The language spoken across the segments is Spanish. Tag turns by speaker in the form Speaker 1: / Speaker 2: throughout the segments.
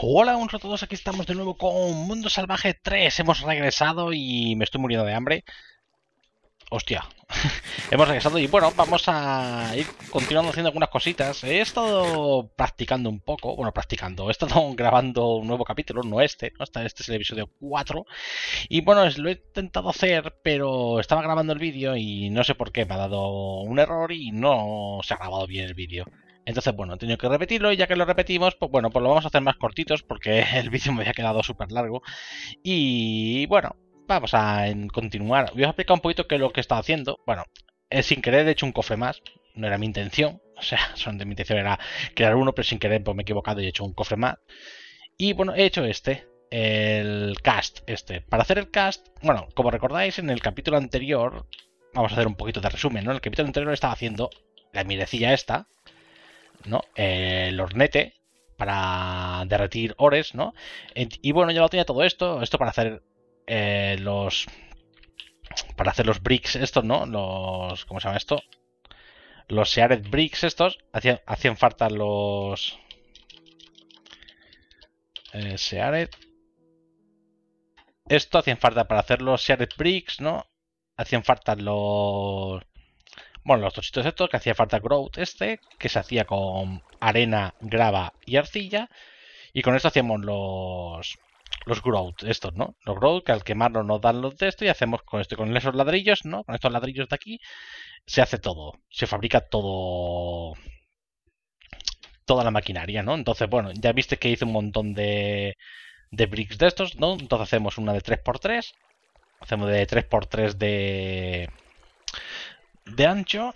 Speaker 1: Hola, un todos, aquí estamos de nuevo con Mundo Salvaje 3. Hemos regresado y me estoy muriendo de hambre. Hostia. Hemos regresado y bueno, vamos a ir continuando haciendo algunas cositas. He estado practicando un poco, bueno, practicando. He estado grabando un nuevo capítulo, no este, ¿no? Este, este es el episodio 4. Y bueno, lo he intentado hacer, pero estaba grabando el vídeo y no sé por qué me ha dado un error y no se ha grabado bien el vídeo. Entonces, bueno, he tenido que repetirlo y ya que lo repetimos, pues bueno, pues lo vamos a hacer más cortitos porque el vídeo me había quedado súper largo. Y bueno, vamos a continuar. Voy a explicar un poquito qué es lo que estado haciendo. Bueno, eh, sin querer he hecho un cofre más, no era mi intención. O sea, son de mi intención era crear uno, pero sin querer pues, me he equivocado y he hecho un cofre más. Y bueno, he hecho este, el cast este. Para hacer el cast, bueno, como recordáis en el capítulo anterior, vamos a hacer un poquito de resumen, ¿no? En el capítulo anterior estaba haciendo la mirecilla esta, ¿no? Eh, el hornete para derretir ores, ¿no? Y bueno, yo lo tenía todo esto, esto para hacer eh, los... Para hacer los bricks estos, ¿no? Los... ¿Cómo se llama esto? Los Seared Bricks estos hacían, falta los... Eh, Seared... Esto hacían falta para hacer los Seared Bricks, ¿no? Hacían falta los... Bueno, los trocitos estos que hacía falta Grout este, que se hacía con arena, grava y arcilla. Y con esto hacíamos los, los Grout estos, ¿no? Los Grout que al quemarlo nos dan los de estos y hacemos con esto. con esos ladrillos, ¿no? Con estos ladrillos de aquí se hace todo. Se fabrica todo toda la maquinaria, ¿no? Entonces, bueno, ya viste que hice un montón de, de bricks de estos, ¿no? Entonces hacemos una de 3x3, hacemos de 3x3 de, de ancho.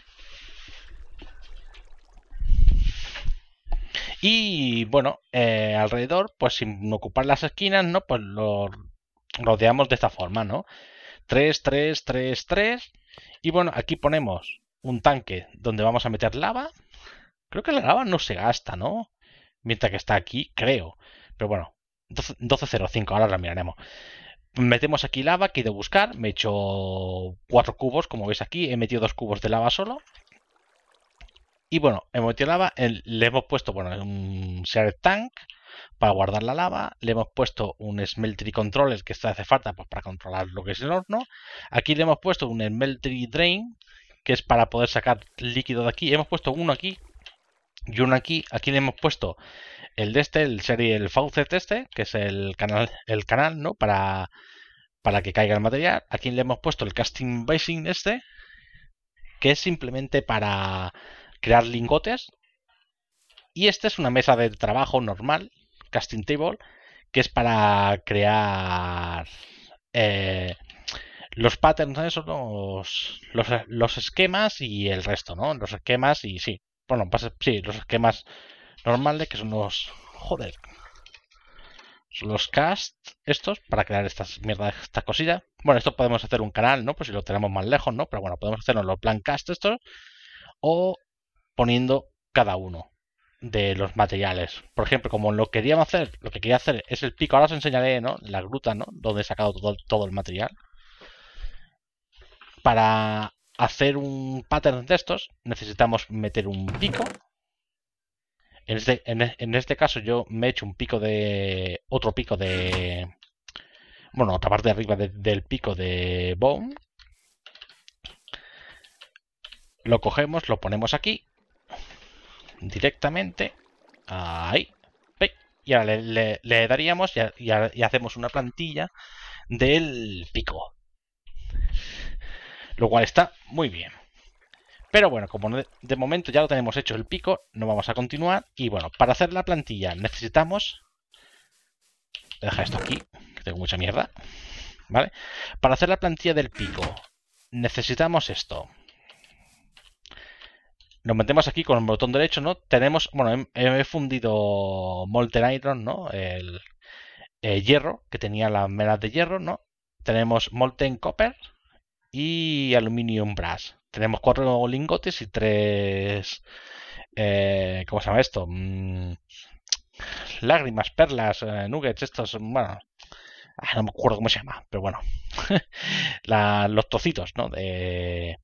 Speaker 1: Y bueno, eh, alrededor, pues sin ocupar las esquinas, ¿no? Pues lo rodeamos de esta forma, ¿no? 3, 3, 3, 3. Y bueno, aquí ponemos un tanque donde vamos a meter lava. Creo que la lava no se gasta, ¿no? Mientras que está aquí, creo. Pero bueno, 12.05, 05 ahora la miraremos. Metemos aquí lava que he ido a buscar. Me he hecho cuatro cubos, como veis aquí. He metido dos cubos de lava solo. Y bueno, hemos metido lava. Le hemos puesto bueno, un shared tank para guardar la lava. Le hemos puesto un smeltery controller que está hace falta pues, para controlar lo que es el horno. Aquí le hemos puesto un smeltery drain que es para poder sacar líquido de aquí. Hemos puesto uno aquí y uno aquí. Aquí le hemos puesto el de este, el serie, el Faucet este, que es el canal, el canal, ¿no? Para, para que caiga el material. Aquí le hemos puesto el casting basing este, que es simplemente para crear lingotes. Y este es una mesa de trabajo normal, casting table, que es para crear eh, los patterns, esos, los, los, esquemas y el resto, ¿no? Los esquemas y sí, bueno, pues, sí, los esquemas normales, que son los... Joder. Son los cast estos para crear estas mierdas, esta cosilla Bueno, esto podemos hacer un canal, ¿no? Pues si lo tenemos más lejos, ¿no? Pero bueno, podemos hacernos los plan cast estos o poniendo cada uno de los materiales. Por ejemplo, como lo queríamos hacer, lo que quería hacer es el pico. Ahora os enseñaré, ¿no? La gruta, ¿no? Donde he sacado todo, todo el material. Para hacer un pattern de estos necesitamos meter un pico este, e, en este, caso yo me he hecho un pico de... Otro pico de... Bueno, otra parte de arriba del pico de Bone. Lo cogemos, lo ponemos aquí. Directamente. Ahí. Y ahora le, daríamos y hacemos una plantilla del pico. Lo cual está muy bien. Pero bueno, como de momento ya lo tenemos hecho el pico, no vamos a continuar. Y bueno, para hacer la plantilla necesitamos... Deja esto aquí, que tengo mucha mierda. ¿Vale? Para hacer la plantilla del pico necesitamos esto. Nos metemos aquí con el botón derecho, ¿no? Tenemos, bueno, he, fundido Molten Iron, ¿no? El, eh, hierro, que tenía las melas de hierro, ¿no? Tenemos Molten Copper y Aluminium Brass tenemos cuatro lingotes y tres. Eh, ¿Cómo se llama esto? Mm, lágrimas, perlas, eh, nuggets, estos. Bueno, ah, no me acuerdo cómo se llama, pero bueno. los tocitos, ¿no? De,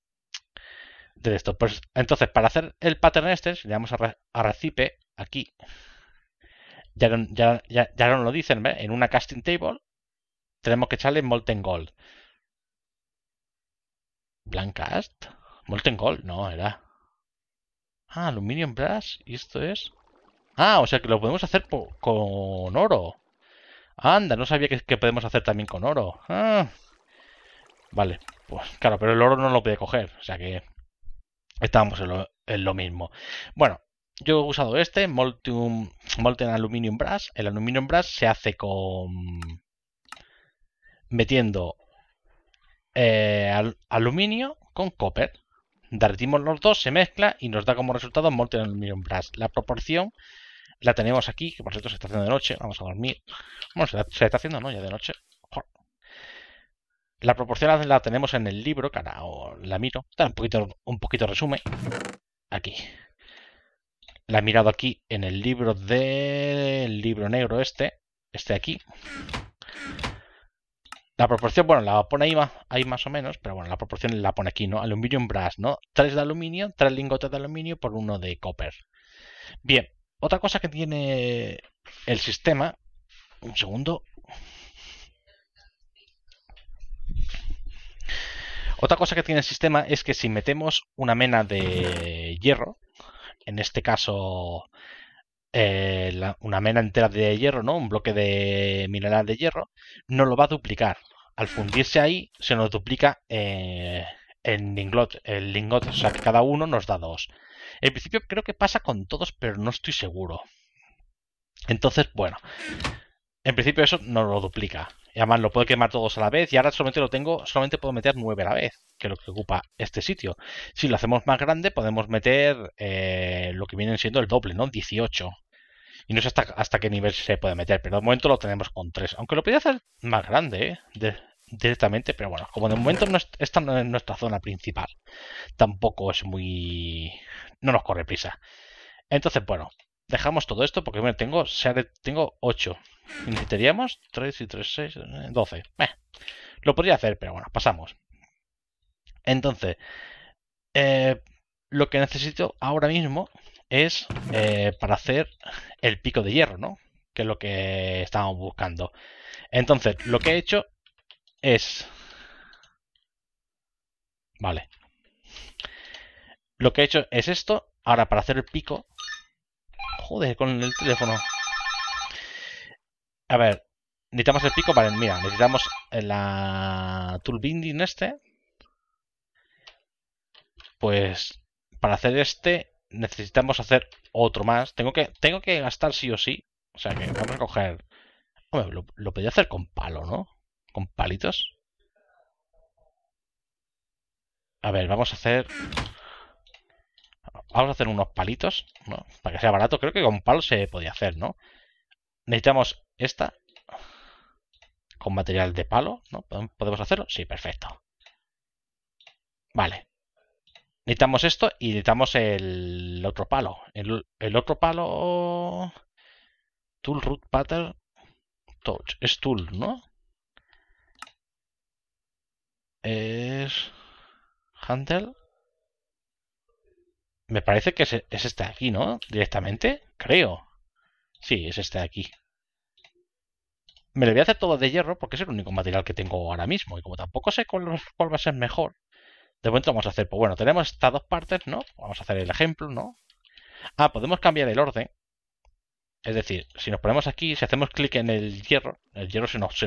Speaker 1: de esto. Pues, entonces, para hacer el pattern este, le damos a, recipe aquí. Ya, ya, ya, nos lo dicen, en una casting table tenemos que echarle molten gold. Blancast. Molten Gold, no, era... Ah, Aluminium Brass, y esto es... Ah, o sea que lo podemos hacer con oro. Anda, no sabía que, podemos hacer también con oro. Ah. Vale, pues claro, pero el oro no lo puede coger, o sea que estábamos en lo, mismo. Bueno, yo he usado este, Molten, Molten Aluminium Brass. El Aluminium Brass se hace con... metiendo eh, aluminio con copper derretimos los dos, se mezcla y nos da como resultado molten Aluminium brass. La proporción la tenemos aquí, que por cierto se está haciendo de noche, vamos a dormir. Bueno, se, está haciendo, ¿no? Ya de noche. La proporción la tenemos en el libro, cara o la miro. Un poquito, un poquito resumen. Aquí. La he mirado aquí en el libro del libro negro este. Este de aquí. La proporción, bueno, la pone ahí más, más o menos, pero bueno, la proporción la pone aquí, ¿no? Aluminio en brass, ¿no? Tres de aluminio, tres lingotes de aluminio por uno de copper. Bien, otra cosa que tiene el sistema. Un segundo. Otra cosa que tiene el sistema es que si metemos una mena de hierro, en este caso eh, una mena entera de hierro, ¿no? Un bloque de mineral de hierro, no lo va a duplicar. Al fundirse ahí, se nos duplica eh, el, lingot, el O sea, que cada uno nos da dos. En principio creo que pasa con todos, pero no estoy seguro. Entonces, bueno. En principio eso no lo duplica. Y además lo puedo quemar todos a la vez. Y ahora solamente lo tengo, solamente puedo meter nueve a la vez, que es lo que ocupa este sitio. Si lo hacemos más grande, podemos meter eh, lo que vienen siendo el doble, ¿no? 18. Y no sé hasta, hasta qué nivel se puede meter, pero de momento lo tenemos con 3. Aunque lo podría hacer más grande, ¿eh? directamente, pero bueno, como de momento no es, nuestra zona principal, tampoco es muy... no nos corre prisa. Entonces, bueno, dejamos todo esto porque bueno, tengo, tengo 8. necesitaríamos 3 y 3, 6, 12. lo podría hacer, pero bueno, pasamos. Entonces, eh, lo que necesito ahora mismo es eh, para hacer el pico de hierro, ¿no? Que es lo que estábamos buscando. Entonces, lo que he hecho es... Vale. Lo que he hecho es esto. Ahora, para hacer el pico... Joder, con el teléfono. A ver, necesitamos el pico. Vale, mira, necesitamos la tool binding este. Pues para hacer este necesitamos hacer otro más. Tengo que, tengo que gastar sí o sí. O sea que vamos a coger... lo, lo podía hacer con palo, ¿no? Con palitos. A ver, vamos a hacer... Vamos a hacer unos palitos, ¿no? Para que sea barato. Creo que con palo se podía hacer, ¿no? Necesitamos esta. Con material de palo, ¿no? ¿Podemos hacerlo? Sí, perfecto. Vale. Necesitamos esto y necesitamos el otro palo. El, otro palo... Tool root pattern touch. Es tool, ¿no? Es... Handle. Me parece que es, este de aquí, ¿no? Directamente, creo. Sí, es este de aquí. Me lo voy a hacer todo de hierro porque es el único material que tengo ahora mismo. Y como tampoco sé cuál, cuál va a ser mejor, de momento vamos a hacer, pues bueno, tenemos estas dos partes, ¿no? Vamos a hacer el ejemplo, ¿no? Ah, podemos cambiar el orden. Es decir, si nos ponemos aquí, si hacemos clic en el hierro, el hierro se nos,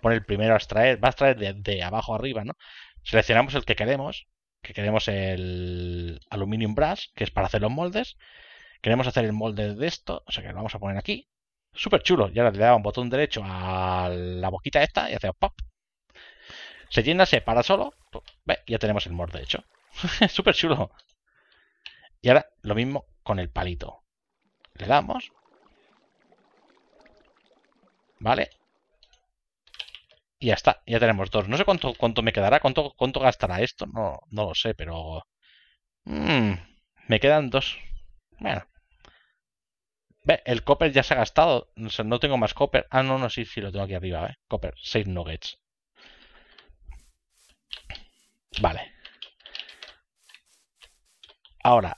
Speaker 1: pone el primero a extraer, va a extraer de, abajo arriba, ¿no? Seleccionamos el que queremos, que queremos el aluminium brass, que es para hacer los moldes. Queremos hacer el molde de esto, o sea que lo vamos a poner aquí. Súper chulo, ya le daba un botón derecho a la boquita esta y hacemos pop se llena, se para solo. Pues, ve, ya tenemos el morde hecho. Súper chulo. Y ahora lo mismo con el palito. Le damos. Vale. Y ya está, ya tenemos dos. No sé cuánto, me quedará, cuánto, gastará esto. No, no lo sé, pero... Mm, me quedan dos. Bueno. Ve, el copper ya se ha gastado. no tengo más copper. Ah, no, no, sí, sí, lo tengo aquí arriba, ¿eh? Copper, seis nuggets. Vale. Ahora,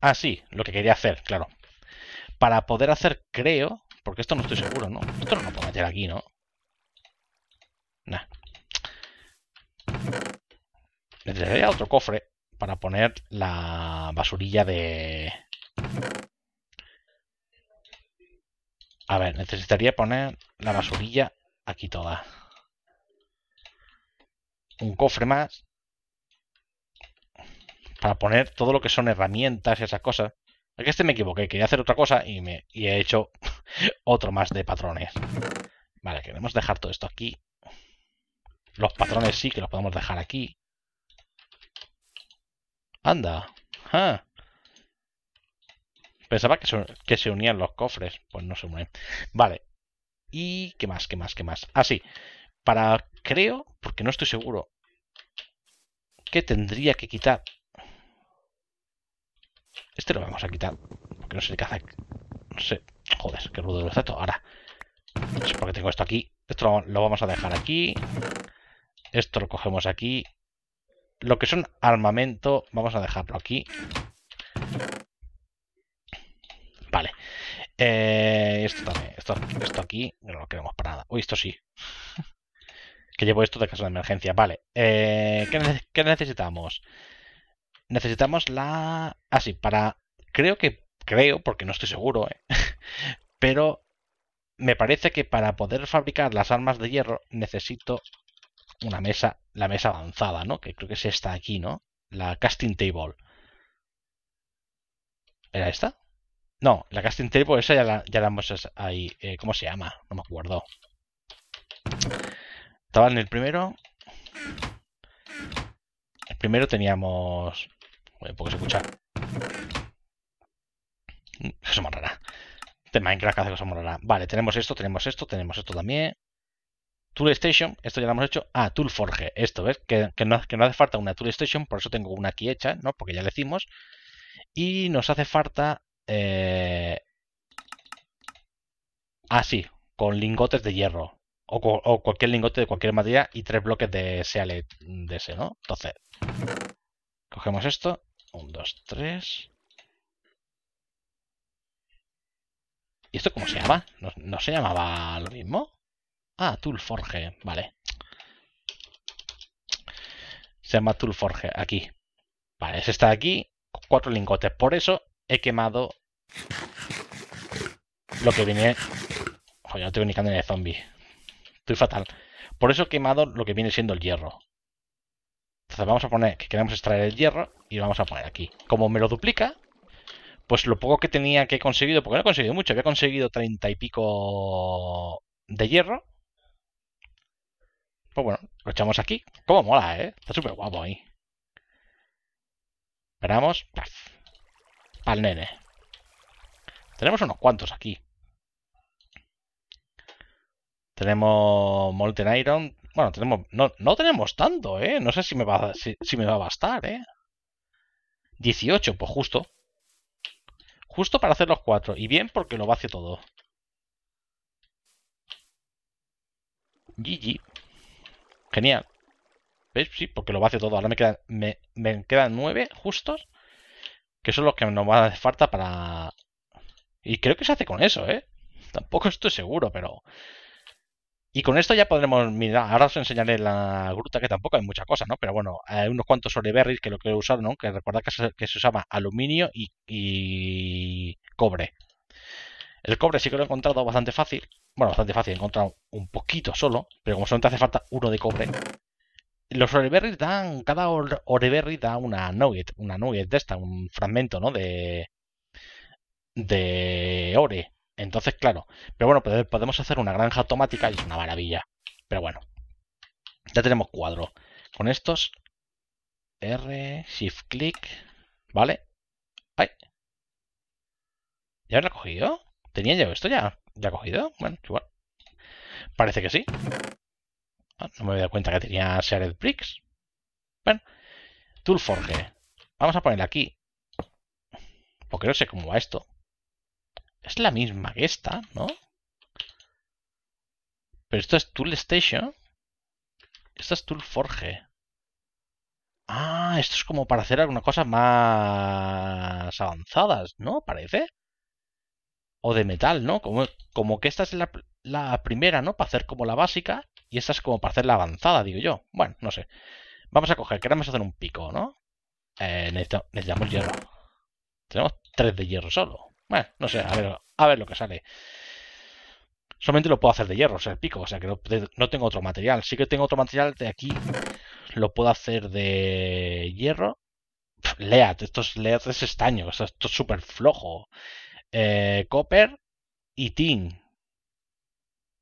Speaker 1: así, ah, ah lo que quería hacer, claro. Para poder hacer, creo, porque esto no estoy seguro, ¿no? Esto no lo puedo meter aquí, ¿no? Nah. Necesitaría otro cofre para poner la basurilla de... A ver, necesitaría poner la basurilla aquí toda un cofre más para poner todo lo que son herramientas y esas cosas. Aquí este me equivoqué, quería hacer otra cosa y, me, y he hecho otro más de patrones. Vale, queremos dejar todo esto aquí. Los patrones sí que los podemos dejar aquí. Anda. Pensaba que que se unían los cofres. Pues no se unen. Vale. ¿Y qué más? ¿Qué más? ¿Qué más? Ah, sí para, creo, porque no estoy seguro, que tendría que quitar. Este lo vamos a quitar, porque no sé qué hace. No sé, joder, qué rudo es esto, Ahora, no sé por qué tengo esto aquí. Esto lo, vamos a dejar aquí. Esto lo cogemos aquí. Lo que son armamento, vamos a dejarlo aquí. Vale. Eh, esto también. Esto, esto aquí no lo queremos para nada. Uy, esto sí que llevo esto de caso de emergencia. Vale, eh, ¿qué, necesitamos? Necesitamos la... Ah, sí, para... Creo que... Creo, porque no estoy seguro, eh, pero me parece que para poder fabricar las armas de hierro necesito una mesa, la mesa avanzada, ¿no? Que creo que es esta aquí, ¿no? La casting table. ¿Era esta? No, la casting table esa ya la, hemos ahí. Eh, ¿Cómo se llama? No me acuerdo. Estaba en el primero. El primero teníamos... Bueno, poco se escucha. Eso rara. De Minecraft hace cosa rara. Vale, tenemos esto, tenemos esto, tenemos esto también. Tool Station, esto ya lo hemos hecho. Ah, Tool Forge, esto, ¿ves? Que, que, no, hace falta una Tool Station, por eso tengo una aquí hecha, ¿no? Porque ya le hicimos. Y nos hace falta... Eh... Ah, sí, con lingotes de hierro o, cualquier lingote de cualquier materia y tres bloques de sealet de ese, ¿no? Entonces, cogemos esto. Un, 2, 3... ¿Y esto cómo se llama? ¿No, se llamaba lo mismo? Ah, Toolforge, vale. Se llama Toolforge, aquí. Vale, esta está aquí, cuatro lingotes. Por eso he quemado lo que viene... Joder, no tengo ni candela de zombie. Estoy fatal. Por eso he quemado lo que viene siendo el hierro. Entonces vamos a poner que queremos extraer el hierro y lo vamos a poner aquí. Como me lo duplica, pues lo poco que tenía que he conseguido, porque no he conseguido mucho, había conseguido treinta y pico de hierro. Pues bueno, lo echamos aquí. Como mola, ¿eh? Está súper guapo ahí. Esperamos. Al nene. Tenemos unos cuantos aquí. Tenemos Molten Iron. Bueno, tenemos, no, tenemos tanto, ¿eh? No sé si me va, si, me va a bastar, ¿eh? 18, pues justo. Justo para hacer los cuatro. Y bien porque lo vacío todo. GG. Genial. ¿Veis? Sí, porque lo vacío todo. Ahora me quedan, me, me quedan 9 justos. Que son los que nos van a hacer falta para... Y creo que se hace con eso, ¿eh? Tampoco estoy seguro, pero... Y con esto ya podremos mirar. Ahora os enseñaré la gruta, que tampoco hay muchas cosas, ¿no? Pero bueno, hay unos cuantos oreberries que lo quiero usar, ¿no? Que recordad que se, usaba aluminio y, cobre. El cobre sí que lo he encontrado bastante fácil. Bueno, bastante fácil, he encontrado un poquito solo, pero como solamente te hace falta uno de cobre. Los oreberries dan, cada oreberry da una nugget, una nugget de esta, un fragmento, ¿no? De, de ore. Entonces, claro. Pero bueno, pues, podemos hacer una granja automática y es una maravilla. Pero bueno. Ya tenemos cuadro. Con estos. R, shift Click, ¿Vale? Ay. ¿Ya lo he cogido? ¿Tenía yo esto ya? ¿Ya he cogido? Bueno, igual. Parece que sí. Ah, no me había cuenta que tenía Shared Bricks. Bueno. Tool Forge. Vamos a ponerle aquí. Porque no sé cómo va esto. Es la misma que esta, ¿no? Pero esto es Tool Station. Esto es Tool Forge. Ah, esto es como para hacer alguna cosa más avanzadas, ¿no? Parece. O de metal, ¿no? Como, como que esta es la, la primera, ¿no? Para hacer como la básica. Y esta es como para hacer la avanzada, digo yo. Bueno, no sé. Vamos a coger, queremos hacer un pico, ¿no? Eh, necesitamos hierro. Tenemos tres de hierro solo. Bueno, no sé, a ver, a ver lo que sale. Solamente lo puedo hacer de hierro, o sea, el pico, o sea que no, tengo otro material. Sí que tengo otro material de aquí, lo puedo hacer de hierro. lead, esto es, lead es estaño, esto, es súper flojo. Eh, copper y tin.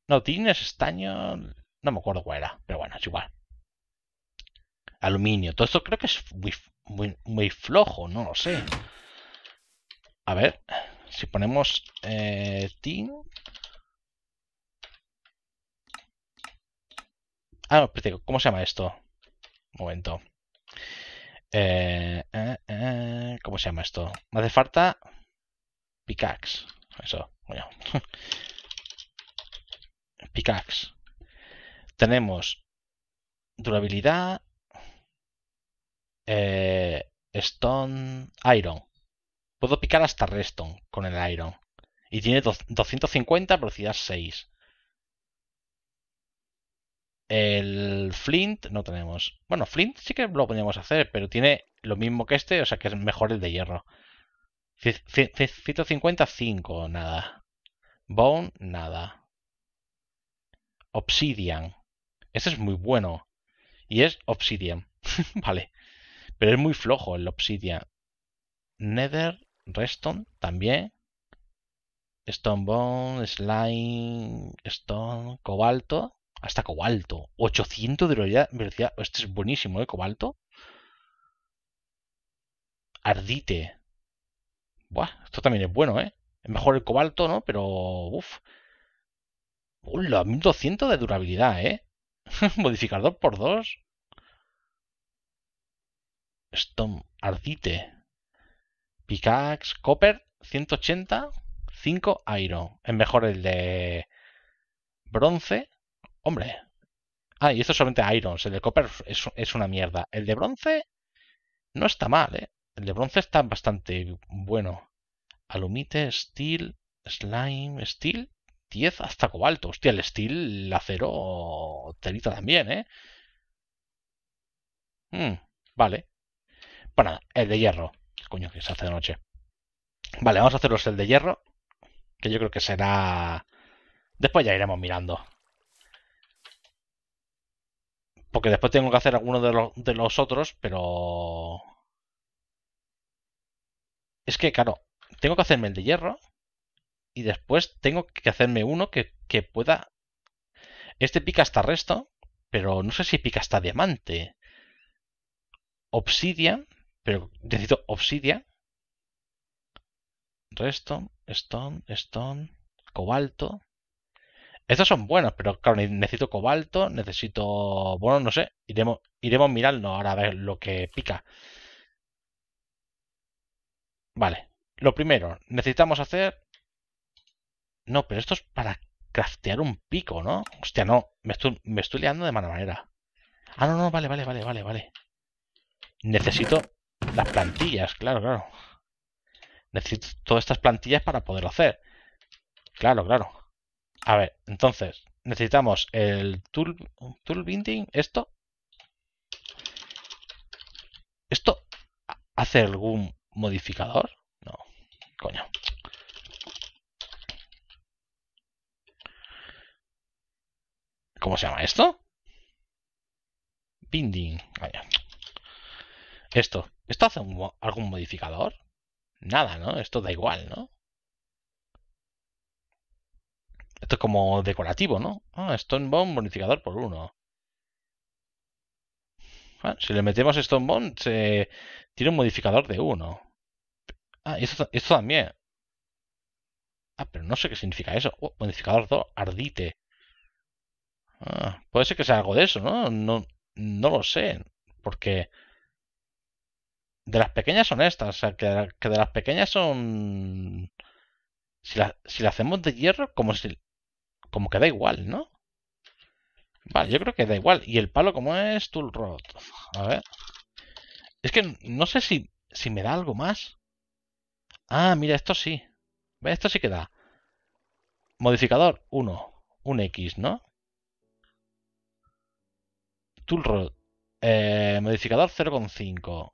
Speaker 1: No, tin es estaño, no me acuerdo cuál era, pero bueno, es igual. Aluminio, todo esto creo que es muy, muy flojo, no lo sé. A ver si ponemos eh, Ah, no, ¿cómo se llama esto? momento. Eh, eh, eh, ¿Cómo se llama esto? Me hace falta pickaxe. Eso, bueno. pickaxe. Tenemos durabilidad, stone, iron. Puedo picar hasta Reston con el Iron. Y tiene 250 velocidad 6. El Flint no tenemos. Bueno, Flint sí que lo podríamos hacer, pero tiene lo mismo que este, o sea que es mejor el de hierro. 155, nada. Bone, nada. Obsidian. Este es muy bueno. Y es Obsidian. vale. Pero es muy flojo el Obsidian. Nether. Reston también. Stonebone, Slime, Stone, Cobalto. Hasta Cobalto. 800 de durabilidad. Este es buenísimo, el ¿eh? Cobalto. Ardite. Buah, esto también es bueno, ¿eh? Es mejor el cobalto, ¿no? Pero... Uf. 1200 de durabilidad, ¿eh? Modificador por 2. Stone, Ardite. Picax, Copper 180, 5 Iron. Es mejor el de bronce. Hombre. Ah, y esto es solamente Irons. El de Copper es, una mierda. El de bronce no está mal, ¿eh? El de bronce está bastante bueno. Alumite, Steel, Slime, Steel, 10 hasta cobalto. Hostia, el Steel, el acero, telita también, ¿eh? Hmm, vale. Bueno, el de hierro que se hace de noche. Vale, vamos a haceros el de hierro, que yo creo que será... Después ya iremos mirando. Porque después tengo que hacer alguno de, los, otros, pero... Es que, claro, tengo que hacerme el de hierro y después tengo que hacerme uno que, que pueda... Este pica hasta resto, pero no sé si pica hasta diamante. Obsidian, pero necesito obsidia. resto, stone, stone, cobalto. Estos son buenos, pero claro, necesito cobalto, necesito... Bueno, no sé, iremos, iremos mirando ahora a ver lo que pica. Vale, lo primero, necesitamos hacer... No, pero esto es para craftear un pico, ¿no? Hostia, no, me estoy, me estoy liando de mala manera. Ah, no, no, vale, vale, vale, vale, vale. Necesito las plantillas, claro, claro. Necesito todas estas plantillas para poderlo hacer. Claro, claro. A ver, entonces, necesitamos el tool, tool binding, esto. ¿Esto hace algún modificador? No, coño. ¿Cómo se llama esto? Binding. Vaya. Esto. ¿Esto hace algún modificador? Nada, ¿no? Esto da igual, ¿no? Esto es como decorativo, ¿no? Ah, bone, bonificador por uno. Ah, si le metemos Stonebone, se tiene un modificador de uno. Ah, esto, también. Ah, pero no sé qué significa eso. Oh, modificador 2, ardite. Ah, puede ser que sea algo de eso, ¿no? No, no lo sé. Porque de las pequeñas son estas, o sea, que, de las pequeñas son... Si la, hacemos de hierro, como Como que da igual, ¿no? Vale, yo creo que da igual. ¿Y el palo como es? Tool rod. A ver. Es que no sé si, si me da algo más. Ah, mira, esto sí. Esto sí que da. Modificador 1. Un X, ¿no? Tool rod. Eh, modificador 0,5.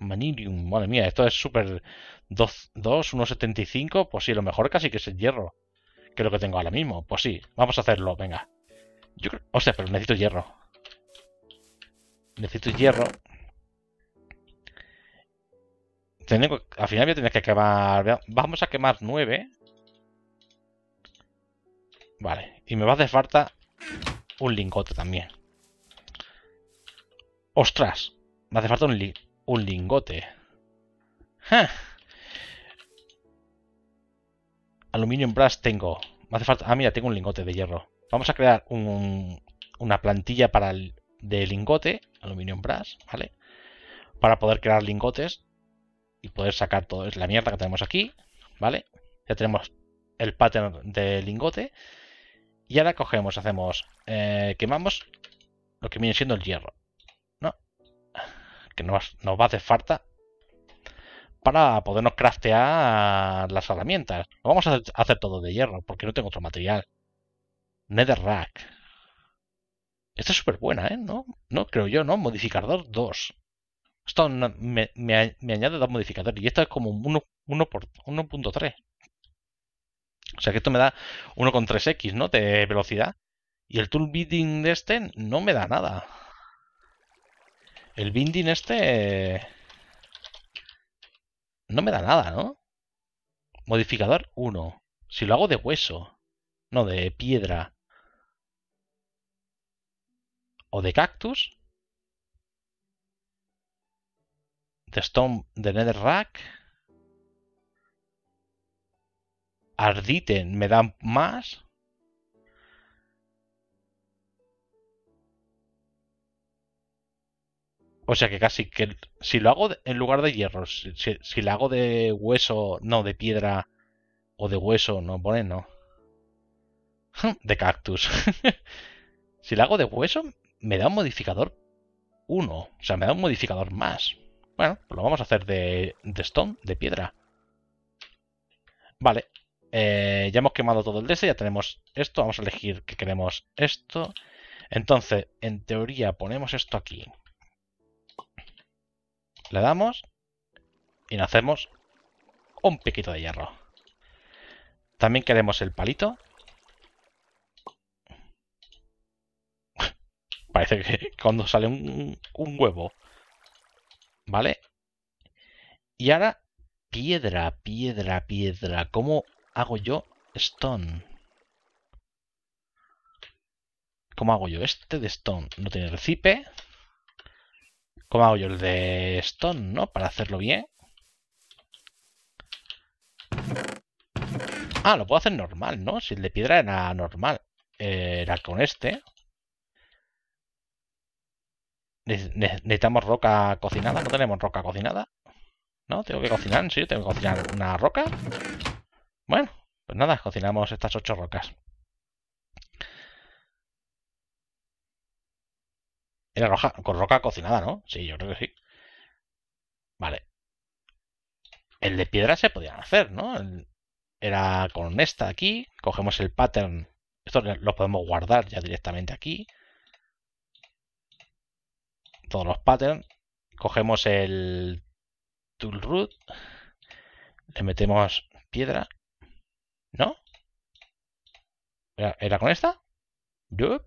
Speaker 1: Manilium, madre mía, esto es súper 2, 1.75, pues sí, lo mejor casi que es el hierro, que lo que tengo ahora mismo. Pues sí, vamos a hacerlo, venga. Yo creo... O sea, pero necesito hierro. Necesito hierro. Tengo... Al final voy a tener que quemar... Vamos a quemar 9. Vale, y me va a hacer falta un lingote también. ¡Ostras! Me hace falta un lingote. Un lingote. ¡Ja! Aluminium brass tengo. hace falta... Ah, mira, tengo un lingote de hierro. Vamos a crear una plantilla para el, de lingote, aluminium brass, ¿vale? Para poder crear lingotes y poder sacar todo. Es la mierda que tenemos aquí, ¿vale? Ya tenemos el pattern de lingote. Y ahora cogemos, hacemos, eh, quemamos lo que viene siendo el hierro que nos, nos va a hacer falta para podernos craftear las herramientas. Lo vamos a hacer, todo de hierro, porque no tengo otro material. Netherrack. Esta es súper buena, ¿eh? ¿No? no creo yo, ¿no? Modificador 2. Esto me, añade dos modificadores y esto es como 1.3. o sea que esto me da 1,3x, ¿no? De velocidad. Y el tool beating de este no me da nada. El binding este... No me da nada, ¿no? Modificador 1. Si lo hago de hueso. No, de piedra. O de cactus. de Stone de Netherrack. Arditen me dan más. O sea que casi que si lo hago en lugar de hierro, si, si, hago de hueso, no, de piedra o de hueso, no pone, no. De cactus. si la hago de hueso, me da un modificador uno, O sea, me da un modificador más. Bueno, pues lo vamos a hacer de, de stone, de piedra. Vale. Eh, ya hemos quemado todo el de ya tenemos esto. Vamos a elegir que queremos esto. Entonces, en teoría, ponemos esto aquí. Le damos y hacemos un piquito de hierro. También queremos el palito. Parece que cuando sale un, un huevo. ¿Vale? Y ahora, piedra, piedra, piedra. ¿Cómo hago yo stone? ¿Cómo hago yo este de stone? No tiene recipe. ¿Cómo hago yo el de Stone, no? Para hacerlo bien. Ah, lo puedo hacer normal, ¿no? Si el de piedra era normal. Eh, era con este. necesitamos roca cocinada. No tenemos roca cocinada. ¿No? Tengo que cocinar, sí, tengo que cocinar una roca. Bueno, pues nada, cocinamos estas ocho rocas. Era roja, con roca cocinada, ¿no? Sí, yo creo que sí. Vale. El de piedra se podían hacer, ¿no? era con esta aquí. Cogemos el pattern. Esto lo podemos guardar ya directamente aquí. Todos los patterns. Cogemos el tool root. Le metemos piedra. ¿No? ¿Era, era con esta? Yup.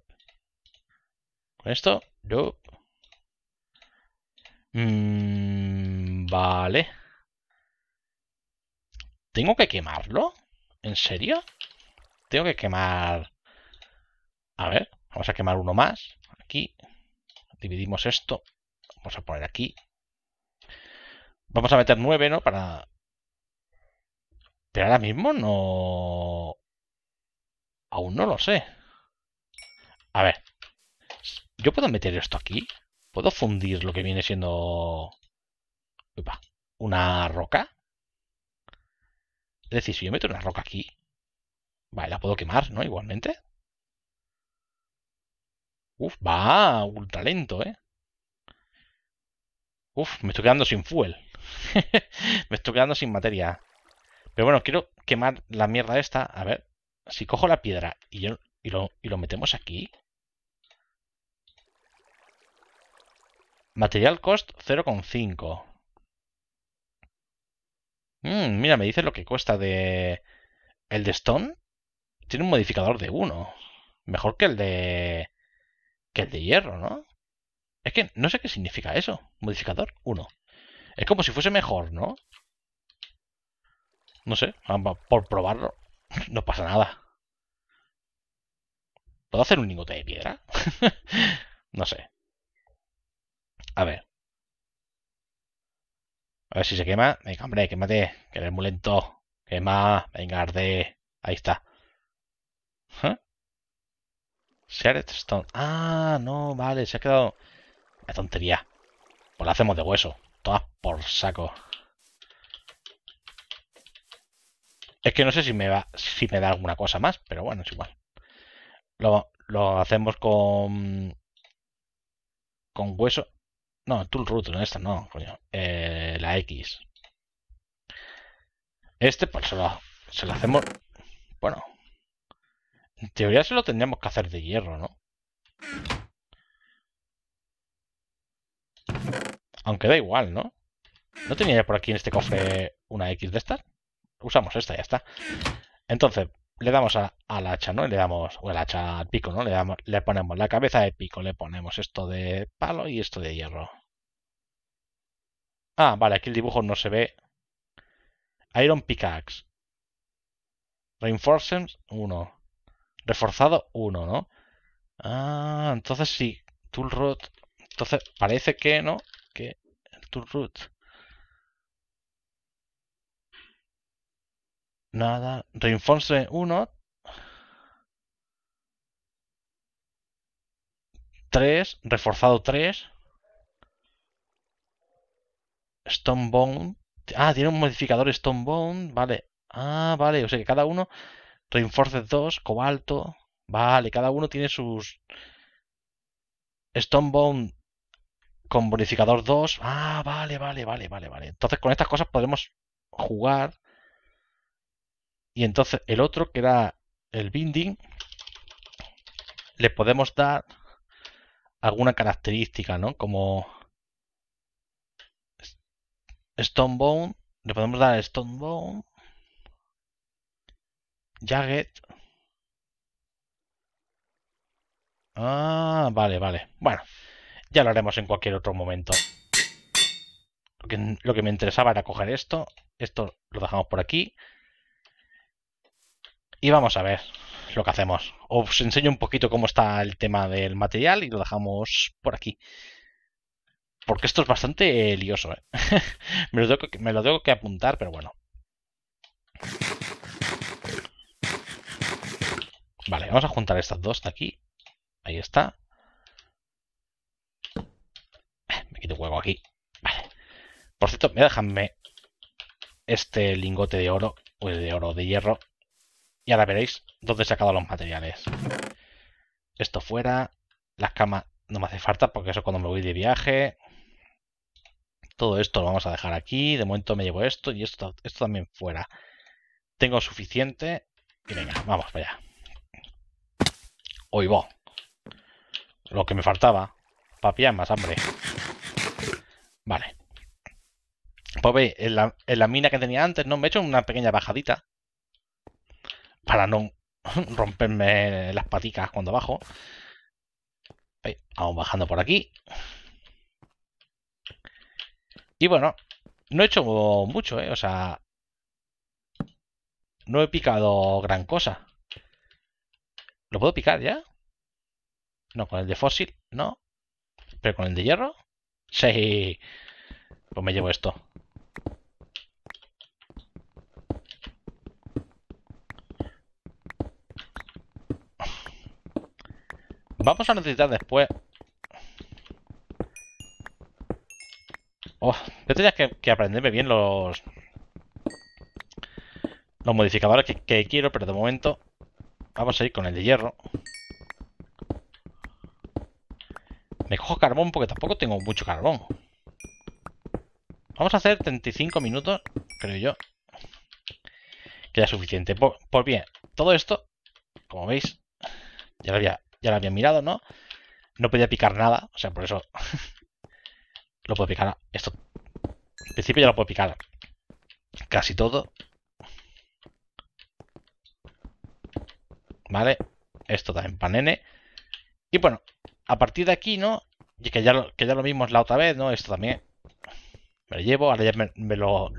Speaker 1: Con esto. Mm, vale. ¿Tengo que quemarlo? ¿En serio? Tengo que quemar... A ver, vamos a quemar uno más. Aquí. Dividimos esto. Vamos a poner aquí. Vamos a meter nueve, ¿no? Para... Pero ahora mismo no... Aún no lo sé. A ver. ¿Yo puedo meter esto aquí? ¿Puedo fundir lo que viene siendo una roca? Es decir, si yo meto una roca aquí, vale, la puedo quemar, ¿no? Igualmente. Uf, va, ultra lento, ¿eh? Uf, me estoy quedando sin fuel. me estoy quedando sin materia. Pero bueno, quiero quemar la mierda esta. A ver, si cojo la piedra y, yo, y, lo, y lo metemos aquí. Material cost 0,5. Mm, mira, me dice lo que cuesta de... El de Stone tiene un modificador de 1. Mejor que el de... Que el de hierro, ¿no? Es que no sé qué significa eso. Modificador 1. Es como si fuese mejor, ¿no? No sé, por probarlo. No pasa nada. ¿Puedo hacer un lingote de piedra? no sé. A ver. A ver si se quema. Venga, hombre, quémate. Que eres muy lento. Quema. Venga, arde. Ahí está. Stone. Ah, no, vale. Se ha quedado... La tontería. Pues la hacemos de hueso. Todas por saco. Es que no sé si me, va, si me da alguna cosa más, pero bueno, es igual. Lo, lo hacemos con... Con hueso. No, tool root, no, esta no, coño. Eh, la X. Este, pues se lo, se lo hacemos. Bueno. En teoría se lo tendríamos que hacer de hierro, ¿no? Aunque da igual, ¿no? ¿No tenía ya por aquí en este cofre una X de estas? Usamos esta, ya está. Entonces, le damos a, al hacha, ¿no? Le damos, o el hacha al pico, ¿no? Le, damos, le ponemos la cabeza de pico, le ponemos esto de palo y esto de hierro. Ah, vale, aquí el dibujo no se ve. Iron Pickaxe. Reinforcements uno. Reforzado uno. ¿no? Ah, entonces sí. Tool root. Entonces parece que, ¿no? Que el tool Nada. Reinforce 1. 3. Reforzado 3. Bone, Ah, tiene un modificador stone Bone, Vale. Ah, vale. O sea que cada uno. Reinforce 2. Cobalto. Vale. Cada uno tiene sus. Stonebone con modificador 2. Ah, vale, vale, vale, vale, vale. Entonces con estas cosas podemos jugar y entonces el otro, que era el binding, le podemos dar alguna característica, ¿no? Como Stonebone, le podemos dar Stonebone, Jagged. Ah, vale, vale. Bueno, ya lo haremos en cualquier otro momento. Lo que, lo que me interesaba era coger esto. Esto lo dejamos por aquí. Y vamos a ver lo que hacemos. Os enseño un poquito cómo está el tema del material y lo dejamos por aquí. Porque esto es bastante lioso. ¿eh? me, lo tengo que, apuntar, pero bueno. Vale, vamos a juntar estas dos de aquí. Ahí está. Eh, me quito juego aquí. Vale. Por cierto, me déjame este lingote de oro, o pues de oro, de hierro, y ahora veréis dónde he sacado los materiales. Esto fuera. Las camas no me hace falta porque eso cuando me voy de viaje. Todo esto lo vamos a dejar aquí. De momento me llevo esto y esto, esto también fuera. Tengo suficiente. Y venga, vamos para allá. Hoy va. Lo que me faltaba. pillar más hambre. Vale. Pues veis, en la, en la mina que tenía antes, ¿no? Me he hecho una pequeña bajadita para no romperme las paticas cuando bajo. Vamos bajando por aquí. Y bueno, no he hecho mucho, ¿eh? O sea, no he picado gran cosa. ¿Lo puedo picar ya? No, con el de fósil, no. Pero con el de hierro, sí. Pues me llevo esto. Vamos a necesitar después... Oh, yo tenía que, aprenderme bien los... Los modificadores que, quiero, pero de momento... Vamos a ir con el de hierro. Me cojo carbón porque tampoco tengo mucho carbón. Vamos a hacer 35 minutos, creo yo. Que es suficiente. Por, bien, todo esto, como veis, ya lo había ya lo había mirado, ¿no? No podía picar nada, o sea, por eso lo puedo picar. Esto, al principio ya lo puedo picar casi todo. Vale, esto también nene, Y bueno, a partir de aquí, ¿no? Y que ya lo, que ya lo vimos la otra vez, ¿no? Esto también me lo llevo, ahora ya me, lo,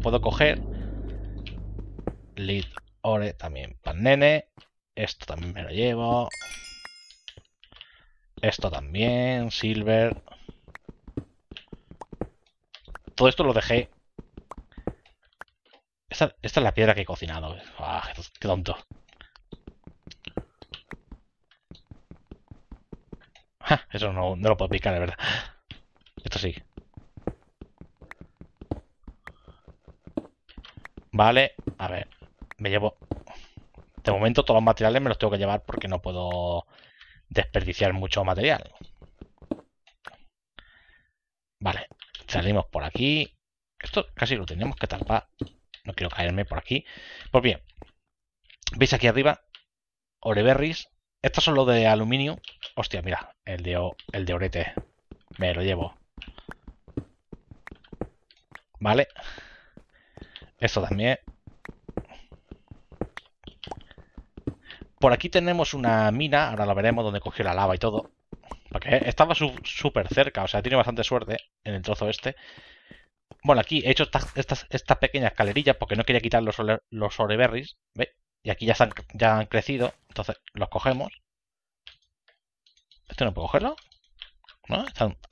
Speaker 1: puedo coger. Lead Ore también nene, Esto también me lo llevo. Esto también, silver. Todo esto lo dejé. Esta, es la piedra que he cocinado. Ah, qué tonto. eso no, no lo puedo picar, de verdad. Esto sí. Vale, a ver. Me llevo... De momento todos los materiales me los tengo que llevar porque no puedo desperdiciar mucho material. Vale, salimos por aquí. Esto casi lo tenemos que tapar. No quiero caerme por aquí. Pues bien, veis aquí arriba, Oreberries. Estos son los de aluminio. Hostia, mira, el de, el de orete. Me lo llevo. Vale. Esto también. Por aquí tenemos una mina, ahora la veremos, donde cogió la lava y todo. Porque estaba súper cerca, o sea, tiene bastante suerte en el trozo este. Bueno, aquí he hecho estas pequeñas escalerillas porque no quería quitar los, oreberries, ¿veis? Y aquí ya, han crecido, entonces los cogemos. ¿Este no puedo cogerlo?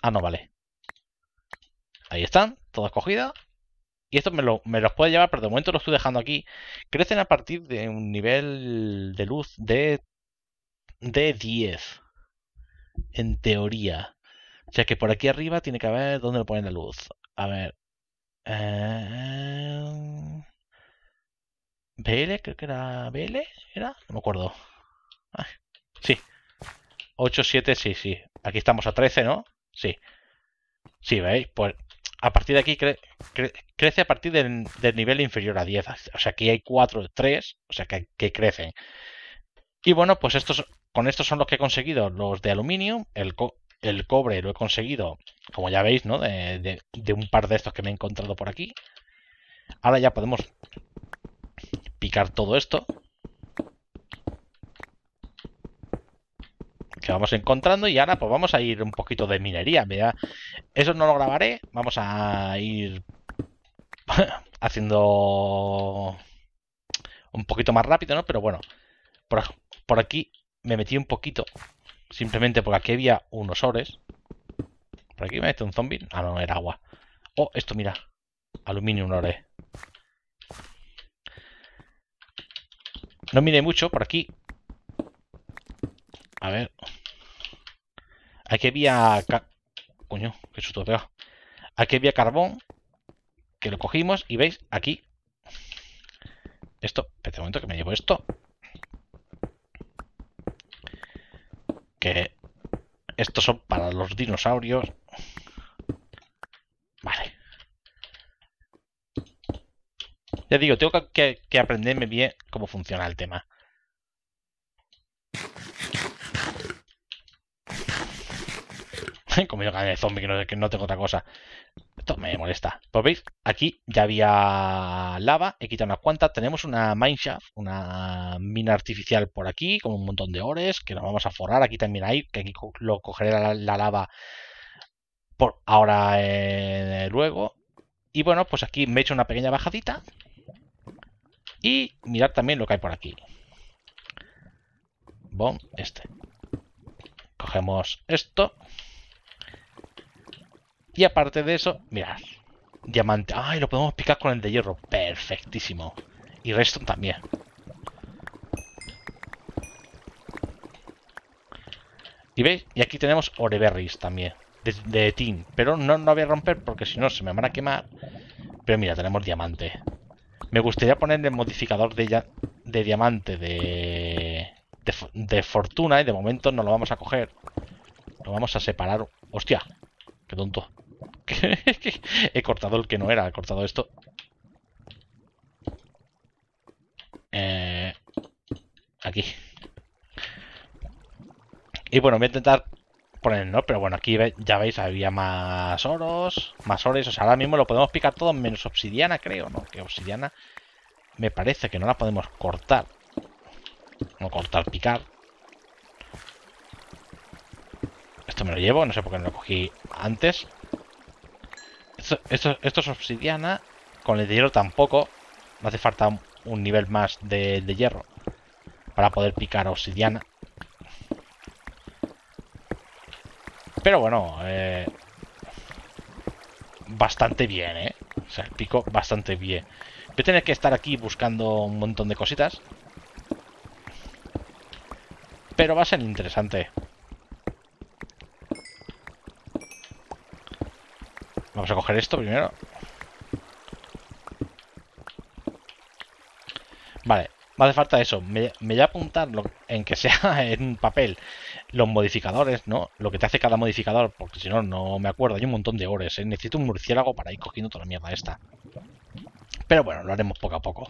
Speaker 1: Ah, no, vale. Ahí están, todas cogidas y esto me, los puede llevar, pero de momento lo estoy dejando aquí, crecen a partir de un nivel de luz de, de 10, en teoría. O sea que por aquí arriba tiene que haber dónde lo ponen la luz. A ver. BL, eh, creo que era BL, ¿era? No me acuerdo. Ah, sí. 8, 7, sí, sí. Aquí estamos a 13, ¿no? Sí. Sí, ¿veis? Pues a partir de aquí crece a partir del, nivel inferior a 10. O sea, aquí hay 4, 3, o sea, que, crecen. Y bueno, pues estos, con estos son los que he conseguido, los de aluminio, el, cobre lo he conseguido, como ya veis, ¿no? de, un par de estos que me he encontrado por aquí. Ahora ya podemos picar todo esto que vamos encontrando y ahora pues vamos a ir un poquito de minería. Mira, eso no lo grabaré, vamos a ir haciendo un poquito más rápido, ¿no? Pero bueno, por, aquí me metí un poquito, simplemente porque aquí había unos ores. Por aquí me mete un zombie. Ah, no, era agua. Oh, esto mira, aluminio un ore. No mire mucho por aquí. A ver. Aquí había... susto Aquí había carbón, que lo cogimos, y veis, aquí... Esto, Este un momento que me llevo esto. Que... Estos son para los dinosaurios. Vale. Ya digo, tengo que aprenderme bien cómo funciona el tema. como yo de zombie, que no, tengo otra cosa. Esto me molesta. Pues veis, aquí ya había lava, he quitado unas cuantas. Tenemos una mineshaft, una mina artificial por aquí, con un montón de ores, que nos vamos a forrar. Aquí también hay, que aquí lo cogeré la, lava por ahora eh, luego. Y bueno, pues aquí me he hecho una pequeña bajadita. Y mirad también lo que hay por aquí. Bom, este. Cogemos esto. Y aparte de eso, mirad. Diamante. Ay, lo podemos picar con el de hierro. Perfectísimo. Y resto también. Y veis, y aquí tenemos oreberries también. De, team. Pero no, no voy a romper porque si no se me van a quemar. Pero mira, tenemos diamante. Me gustaría ponerle el modificador de, de diamante de, de, de, fortuna y ¿eh? de momento no lo vamos a coger. Lo vamos a separar. ¡Hostia! ¡Qué tonto! He cortado el que no era, he cortado esto. Eh, aquí. Y bueno, voy a intentar poner, ¿no? Pero bueno, aquí ya veis, había más oros, más ores. O sea, ahora mismo lo podemos picar todo menos obsidiana, creo, ¿no? Que obsidiana me parece que no la podemos cortar. No cortar, picar. Esto me lo llevo, no sé por qué no lo cogí antes. Esto, es obsidiana. Con el de hierro tampoco. No hace falta un, nivel más de, hierro. Para poder picar obsidiana. Pero bueno, eh, bastante bien, ¿eh? O sea, el pico bastante bien. Voy a tener que estar aquí buscando un montón de cositas. Pero va a ser interesante. Vamos a coger esto primero. Vale, me hace falta eso. Me, voy a apuntar en que sea en papel los modificadores, ¿no? Lo que te hace cada modificador, porque si no, no me acuerdo. Hay un montón de horas, ¿eh? Necesito un murciélago para ir cogiendo toda la mierda esta. Pero bueno, lo haremos poco a poco.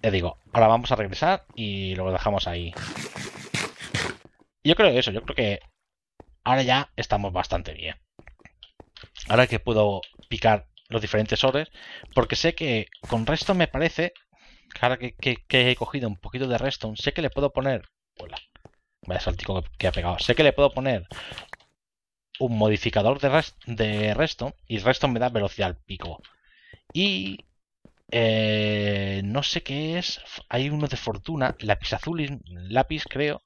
Speaker 1: Te digo, ahora vamos a regresar y lo dejamos ahí. Yo creo que eso, yo creo que ahora ya estamos bastante bien. Ahora que puedo picar los diferentes ores. Porque sé que con resto me parece. Ahora que, he cogido un poquito de resto, sé que le puedo poner. Hola. Vaya el tico que ha pegado. Sé que le puedo poner un modificador de, de resto. Y resto me da velocidad al pico. Y. Eh, no sé qué es. Hay uno de fortuna. Lápiz azul. Lápiz, creo.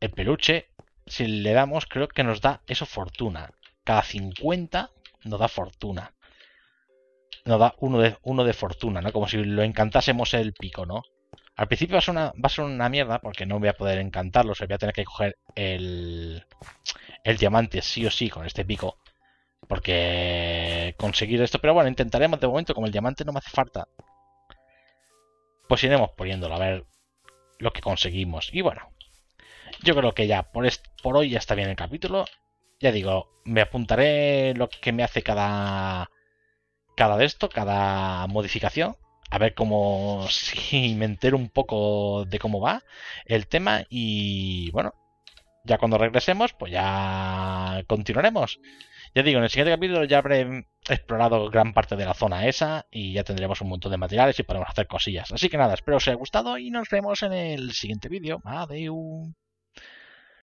Speaker 1: El peluche. Si le damos, creo que nos da eso fortuna cada 50 nos da fortuna. Nos da uno de, uno de fortuna, ¿no? Como si lo encantásemos el pico, ¿no? Al principio va a, ser una, va a ser una mierda porque no voy a poder encantarlo. voy a tener que coger el, el diamante sí o sí con este pico. Porque conseguir esto... Pero bueno, intentaremos de momento, como el diamante no me hace falta. Pues iremos poniéndolo a ver lo que conseguimos. Y bueno, yo creo que ya por hoy ya está bien el capítulo ya digo, me apuntaré lo que me hace cada, cada de esto, cada modificación. A ver cómo, si me entero un poco de cómo va el tema y bueno, ya cuando regresemos, pues ya continuaremos. Ya digo, en el siguiente capítulo ya habré explorado gran parte de la zona esa y ya tendremos un montón de materiales y podremos hacer cosillas. Así que nada, espero os haya gustado y nos vemos en el siguiente vídeo. Adiós.